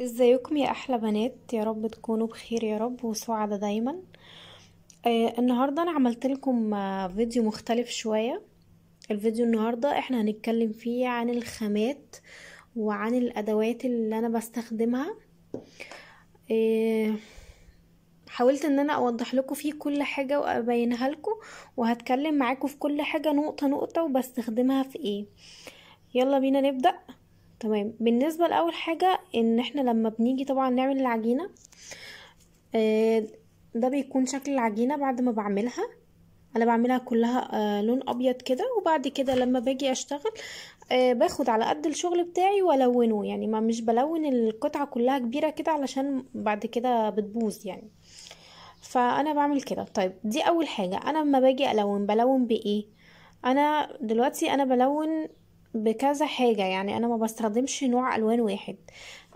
ازيكم يا احلى بنات يا رب تكونوا بخير يا رب وسعدة دايما آه النهاردة انا عملت لكم آه، فيديو مختلف شوية الفيديو النهاردة احنا هنتكلم فيه عن الخامات وعن الادوات اللي انا بستخدمها آه حاولت ان انا اوضح لكم فيه كل حاجة وابينها لكم وهتكلم معاكم في كل حاجة نقطة نقطة وبستخدمها في ايه يلا بينا نبدأ تمام بالنسبة لأول حاجة ان احنا لما بنيجي طبعا نعمل العجينة آه، ده بيكون شكل العجينة بعد ما بعملها انا بعملها كلها آه، لون ابيض كده وبعد كده لما باجي اشتغل آه، باخد على قد الشغل بتاعي والونه يعني ما مش بلون القطعة كلها كبيرة كده علشان بعد كده بتبوظ يعني فانا بعمل كده طيب دي اول حاجة انا لما باجي الون بلون بايه انا دلوقتي انا بلون بكذا حاجة يعني أنا ما بستخدمش نوع ألوان واحد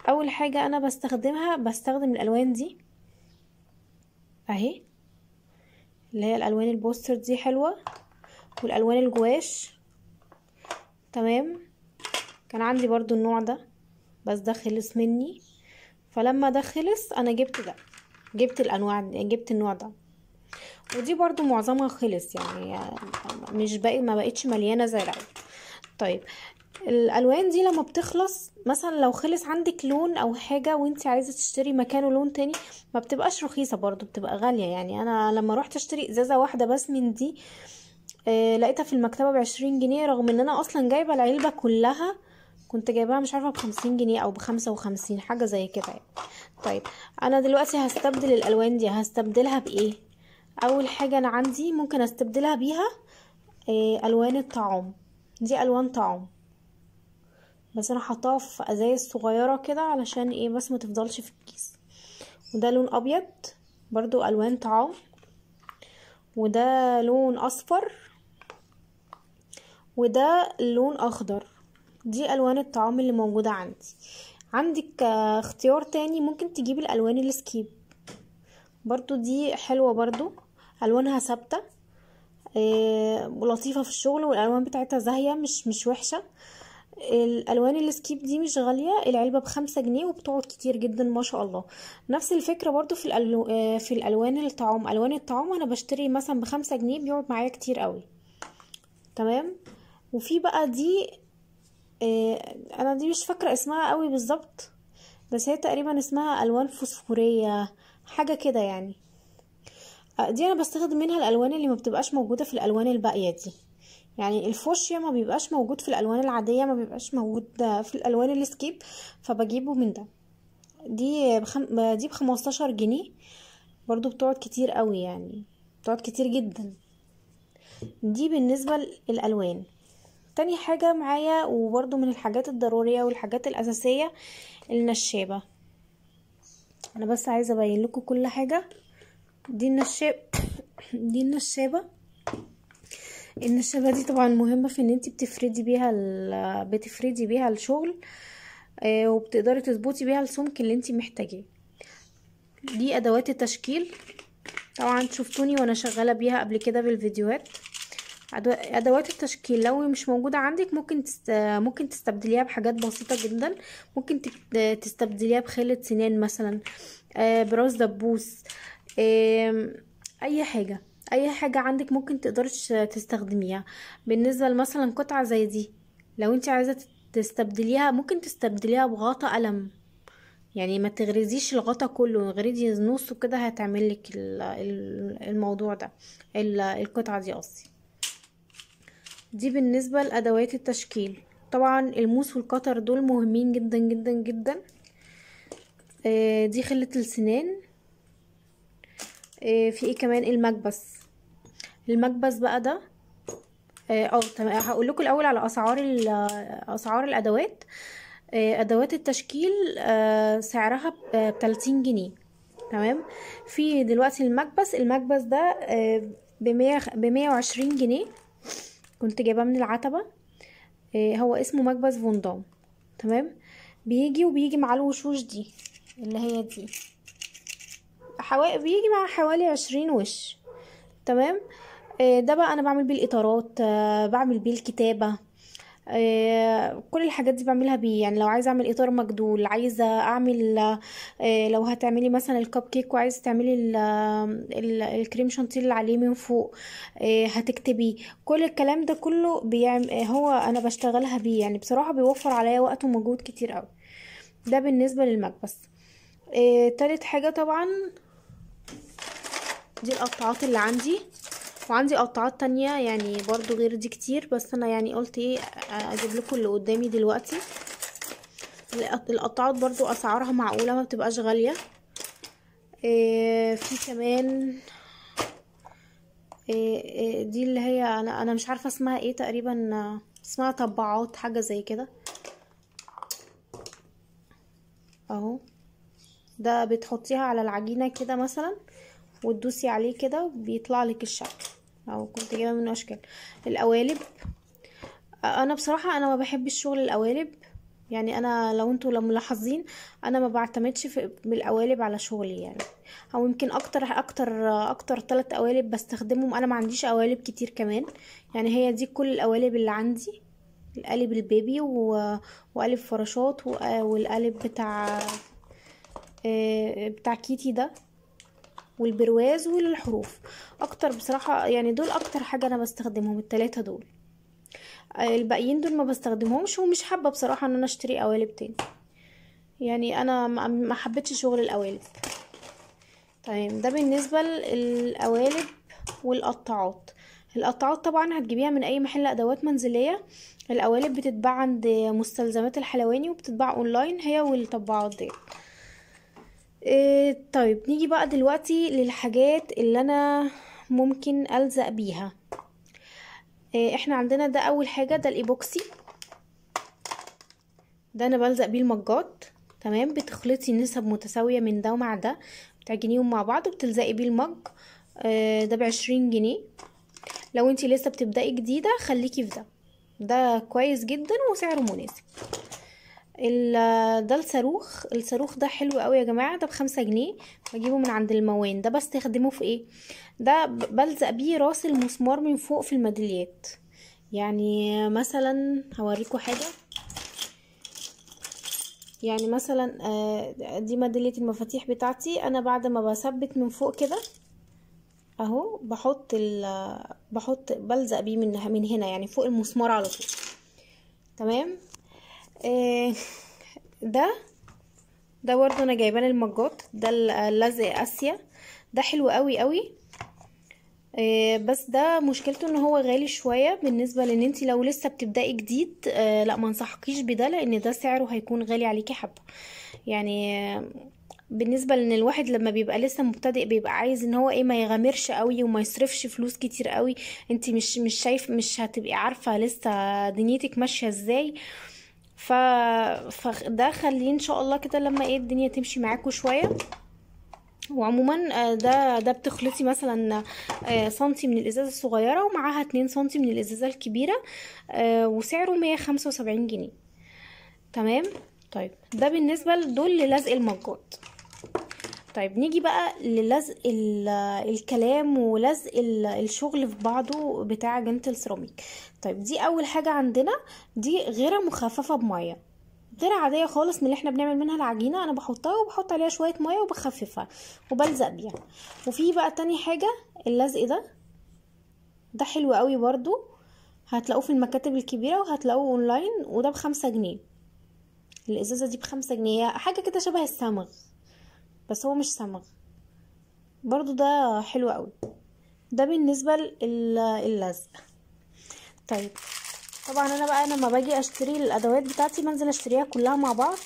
أول حاجة أنا بستخدمها بستخدم الألوان دي أهي اللي هي الألوان البوستر دي حلوة والألوان الجواش تمام كان عندي برضو النوع ده بس ده خلص مني فلما ده خلص أنا جبت ده جبت الأنواع جبت النوع ده ودي برضو معظمها خلص يعني مش باقي ما بقتش مليانة زي الأول طيب الالوان دي لما بتخلص مثلا لو خلص عندك لون او حاجه وانت عايزه تشتري مكانه لون تاني ما بتبقاش رخيصه برضو بتبقى غاليه يعني انا لما روحت اشتري ازازه واحده بس من دي آه لقيتها في المكتبه بعشرين جنيه رغم ان انا اصلا جايبه العلبه كلها كنت جايباها مش عارفه بخمسين جنيه او بخمسة وخمسين حاجه زي كده يعني. طيب انا دلوقتي هستبدل الالوان دي هستبدلها بايه اول حاجه انا عندي ممكن استبدلها بيها آه الوان الطعام دي الوان طعام بس انا حطاها في ازايز صغيره كده علشان ايه بس ما تفضلش في الكيس وده لون ابيض برضو الوان طعام وده لون اصفر وده لون اخضر دي الوان الطعام اللي موجوده عندي عندك اختيار تاني ممكن تجيب الالوان السكيب برضو دي حلوه برضو الوانها ثابته آه، لطيفه في الشغل والالوان بتاعتها زاهيه مش مش وحشه الالوان السكيب دي مش غاليه العلبه بخمسة جنيه وبتقعد كتير جدا ما شاء الله نفس الفكره برضو في الألو... آه، في الالوان الطعام الوان الطعام انا بشتري مثلا بخمسة جنيه بيقعد معايا كتير قوي تمام وفي بقى دي آه، انا دي مش فاكره اسمها قوي بالظبط بس هي تقريبا اسمها الوان فوسفوريه حاجه كده يعني آه، دي انا بستخدم منها الالوان اللي ما بتبقاش موجوده في الالوان الباقيه دي يعني الفوشيا ما بيبقاش موجود في الالوان العاديه ما بيبقاش موجود آه، في الالوان السكيب فبجيبه من ده دي بخم... دي 15 جنيه برضو بتقعد كتير قوي يعني بتقعد كتير جدا دي بالنسبه للالوان تاني حاجة معايا وبرضو من الحاجات الضرورية والحاجات الأساسية النشابة أنا بس عايزة أبين لكم كل حاجة دي النشابه دي النشابه النشابه دي طبعا مهمه في ان انت بتفردي بيها بتفردي بيها الشغل آه، وبتقدري تظبطي بيها السمك اللي انت محتاجاه دي ادوات التشكيل طبعا شفتوني وانا شغاله بيها قبل كده بالفيديوهات ادوات التشكيل لو مش موجوده عندك ممكن ممكن تستبدليها بحاجات بسيطه جدا ممكن تستبدليها بخيله سنان مثلا آه، براس دبوس إيه، اي حاجه اي حاجه عندك ممكن تقدرش تستخدميها بالنسبه لمثلا قطعه زي دي لو انت عايزه تستبدليها ممكن تستبدليها بغطا قلم يعني ما تغرزيش الغطا كله غردي نصه كده هتعمل لك الموضوع ده القطعه دي قصدي دي بالنسبه لادوات التشكيل طبعا الموس والقطر دول مهمين جدا جدا جدا إيه، دي خله السنان إيه، في ايه كمان المكبس المكبس بقى ده اه هقول لكم الاول على اسعار اسعار الادوات آه، ادوات التشكيل آه، سعرها ب 30 جنيه تمام في دلوقتي المكبس المكبس ده آه، ب 120 جنيه كنت جايباه من العتبه هو اسمه مكبس فوندام تمام بيجي وبيجي مع الوشوش دي اللي هي دي حوالي بيجي مع حوالي عشرين وش تمام آه، ده بقى انا بعمل بيه الاطارات آه، بعمل بيه الكتابه آه، كل الحاجات دي بعملها بيه يعني لو عايزه اعمل اطار مجدول عايزه اعمل لو هتعملي مثلا الكب كيك وعايزه تعملي ال ال الكريم شانتيه اللي عليه من فوق هتكتبيه كل الكلام ده كله بيعمل هو انا بشتغلها بيه يعني بصراحه بيوفر عليا وقت ومجهود كتير قوي ده بالنسبه للمكبس تالت حاجه طبعا دي القطعات اللي عندي وعندي قطعات تانية يعني برضو غير دي كتير بس انا يعني قلت ايه اجيب لكم اللي قدامي دلوقتي القطعات برضو اسعارها معقولة ما بتبقاش غالية إيه في كمان إيه إيه دي اللي هي انا انا مش عارفة اسمها ايه تقريبا اسمها طبعات حاجة زي كده اهو ده بتحطيها على العجينة كده مثلا وتدوسي عليه كده بيطلع لك الشكل او كنت جايبه منه اشكال القوالب انا بصراحه انا ما بحبش شغل القوالب يعني انا لو انتوا لو ملاحظين انا ما بعتمدش في بالقوالب على شغلي يعني او يمكن اكتر اكتر اكتر ثلاث قوالب بستخدمهم انا ما عنديش قوالب كتير كمان يعني هي دي كل القوالب اللي عندي القالب البيبي و... وقالب فراشات والقالب بتاع آه، بتاع كيتي ده والبرواز والحروف اكتر بصراحه يعني دول اكتر حاجه انا بستخدمهم التلاتة دول الباقيين دول ما بستخدمهمش ومش حابه بصراحه ان انا اشتري قوالب تاني يعني انا ما حبيتش شغل القوالب طيب ده بالنسبه للقوالب والقطاعات القطاعات طبعا هتجيبيها من اي محل ادوات منزليه القوالب بتتباع عند مستلزمات الحلواني وبتتباع اونلاين هي والطباعات ديت إيه طيب نيجي بقى دلوقتي للحاجات اللي انا ممكن الزق بيها إيه احنا عندنا ده اول حاجه ده الايبوكسي ده انا بلزق بيه المجات تمام بتخلطي نسب متساويه من ده ومع ده بتعجنيهم مع بعض وبتلزقي بيه المج آه ده بعشرين جنيه لو انتي لسه بتبدأي جديدة خليكي في ده ده كويس جدا وسعره مناسب ده الصاروخ الصاروخ ده حلو قوي يا جماعه ده بخمسة جنيه بجيبه من عند الموان ده بستخدمه في ايه ده بلزق بيه راس المسمار من فوق في الميداليات يعني مثلا هوريكوا حاجه يعني مثلا آه، دي ميداليه المفاتيح بتاعتي انا بعد ما بثبت من فوق كده اهو بحط ال بحط بلزق بيه من هنا يعني فوق المسمار على طول تمام إيه، ده ده برضه انا جايبان المجات ده اللزق اسيا ده حلو قوي قوي إيه، بس ده مشكلته ان هو غالي شوية بالنسبة لان انت لو لسه بتبدأي جديد آه، لا ما انصحكيش بده لان ده سعره هيكون غالي عليكي حبة يعني آه، بالنسبه لان الواحد لما بيبقى لسه مبتدئ بيبقى عايز ان هو ايه ما يغامرش قوي وما يصرفش فلوس كتير قوي انت مش مش شايف مش هتبقي عارفه لسه دنيتك ماشيه ازاي ف... فده خليه ان شاء الله كده لما ايه الدنيا تمشي معاكم شويه وعموما آه، ده ده بتخلطي مثلا آه، سنتي من الازازه الصغيره ومعاها اتنين سنتي من الازازه الكبيره آه، وسعره مية خمسة وسبعين جنيه تمام طيب ده بالنسبه لدول للزق المجات طيب نيجي بقى للزق الكلام ولزق الشغل في بعضه بتاع جنتل سيراميك طيب دي اول حاجه عندنا دي غيره مخففه بميه غير عاديه خالص من اللي احنا بنعمل منها العجينه انا بحطها وبحط عليها شويه ميه وبخففها وبلزق بيها وفي بقى تاني حاجه اللزق ده ده حلو قوي برضو هتلاقوه في المكاتب الكبيره وهتلاقوه اونلاين وده بخمسة جنيه الازازه دي بخمسة جنيه حاجه كده شبه الصمغ بس هو مش صمغ برضو ده حلو قوي ده بالنسبه للزق طيب طبعا انا بقى لما باجي اشتري الادوات بتاعتي بنزل اشتريها كلها مع بعض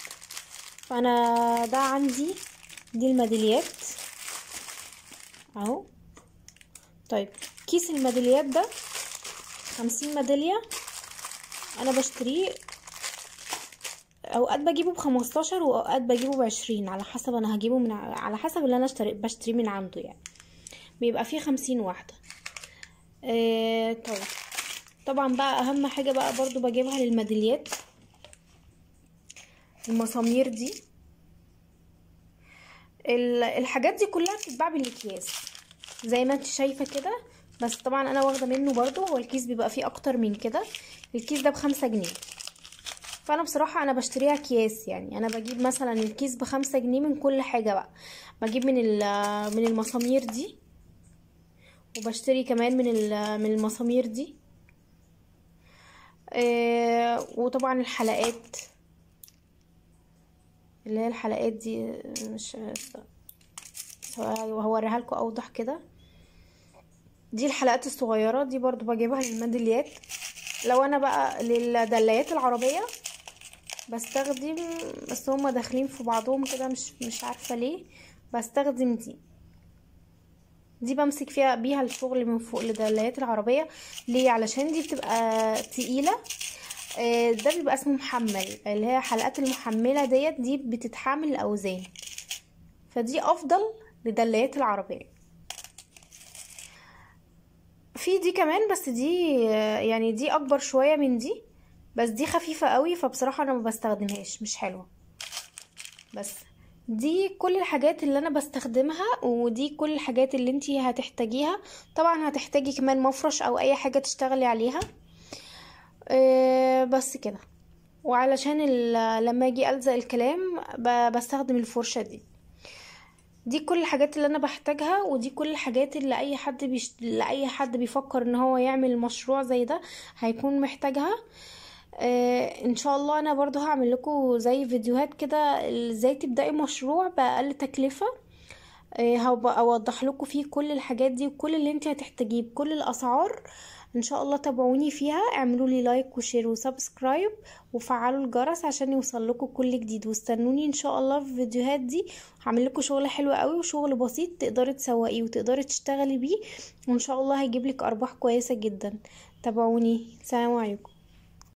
فانا ده عندي دي الميداليات اهو طيب كيس الميداليات ده خمسين ميداليه انا بشتريه اوقات بجيبه بخمستاشر واوقات بجيبه بعشرين على حسب انا هجيبه من على حسب اللي انا بشتريه من عنده يعني بيبقى فيه خمسين واحدة ااا آه، طيب طبعا بقى اهم حاجة بقى برضو بجيبها للميداليات المسامير دي الحاجات دي كلها بتتباع بالاكياس زي ما انت شايفة كده بس طبعا انا واخدة منه برضو هو الكيس بيبقى فيه اكتر من كده الكيس ده بخمسة جنيه فانا بصراحه انا بشتريها اكياس يعني انا بجيب مثلا الكيس بخمسة جنيه من كل حاجه بقى بجيب من آه، من المسامير دي وبشتري كمان من آه، من المسامير دي آه وطبعا الحلقات اللي هي الحلقات دي آه، مش هوريها لكم اوضح كده دي الحلقات الصغيره دي برضو بجيبها للميداليات لو انا بقى للدلايات العربيه بستخدم بس هما داخلين في بعضهم كده مش مش عارفه ليه بستخدم دي دي بمسك فيها بيها الشغل من فوق لدلايات العربيه ليه علشان دي بتبقى تقيله آه، ده بيبقى اسمه محمل اللي هي حلقات المحمله ديت دي بتتحمل الاوزان فدي افضل لدلايات العربيه في دي كمان بس دي آه، يعني دي اكبر شويه من دي بس دي خفيفة قوي فبصراحة انا ما بستخدمهاش مش حلوة بس دي كل الحاجات اللي انا بستخدمها ودي كل الحاجات اللي انتي هتحتاجيها طبعا هتحتاجي كمان مفرش او اي حاجة تشتغلي عليها آه، بس كده وعلشان لما اجي الزق الكلام بستخدم الفرشة دي دي كل الحاجات اللي انا بحتاجها ودي كل الحاجات اللي اي حد بيش... اللي اي حد بيفكر ان هو يعمل مشروع زي ده هيكون محتاجها آه آه ان شاء الله انا برضو هعمل لكم زي فيديوهات كده ازاي تبداي مشروع باقل تكلفه آه هبقى اوضح لكم فيه كل الحاجات دي وكل اللي انت هتحتاجيه بكل الاسعار ان شاء الله تابعوني فيها اعملوا لي لايك وشير وسبسكرايب وفعلوا الجرس عشان يوصل لكم كل جديد واستنوني ان شاء الله في الفيديوهات دي هعمل لكم شغل حلو قوي وشغل بسيط تقدري تسوقيه وتقدري تشتغلي بيه وان شاء الله هيجيب لك ارباح كويسه جدا تابعوني سلام عليكم